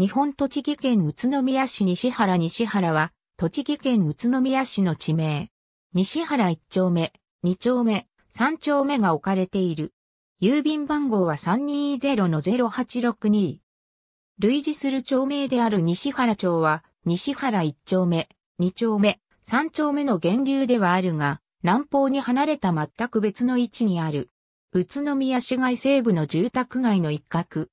日本栃木県宇都宮市西原西原は、栃木県宇都宮市の地名。西原一丁目、二丁目、三丁目が置かれている。郵便番号は320-0862。類似する町名である西原町は、西原一丁目、二丁目、三丁目の源流ではあるが、南方に離れた全く別の位置にある。宇都宮市街西部の住宅街の一角。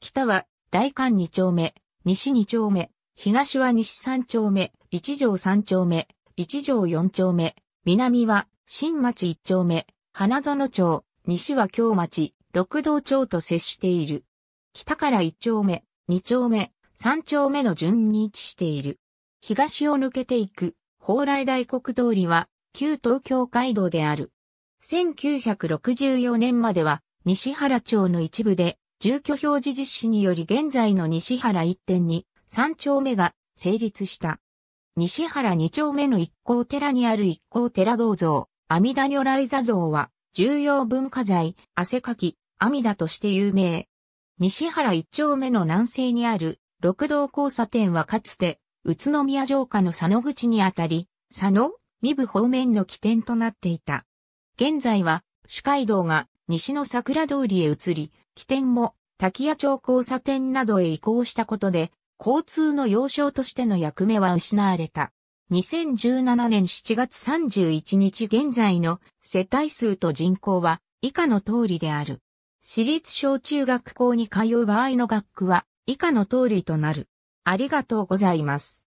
北は大館二丁目、西二丁目、東は西三丁目、一条三丁目、一条四丁目、南は新町一丁目、花園町、西は京町、六道町と接している。北から一丁目、二丁目、三丁目の順に位置している。東を抜けていく、蓬莱大国通りは、旧東京街道である。1964年までは、西原町の一部で、住居表示実施により現在の西原1点に3丁目が成立した。西原2丁目の一行寺にある一行寺銅像、阿弥陀如来座像は重要文化財、汗かき、阿弥陀として有名。西原1丁目の南西にある六道交差点はかつて宇都宮城下の佐野口にあたり、佐野、三部方面の起点となっていた。現在は主街道が西の桜通りへ移り、起点も滝谷町交差点などへ移行したことで、交通の要衝としての役目は失われた。2017年7月31日現在の世帯数と人口は以下の通りである。私立小中学校に通う場合の学区は以下の通りとなる。ありがとうございます。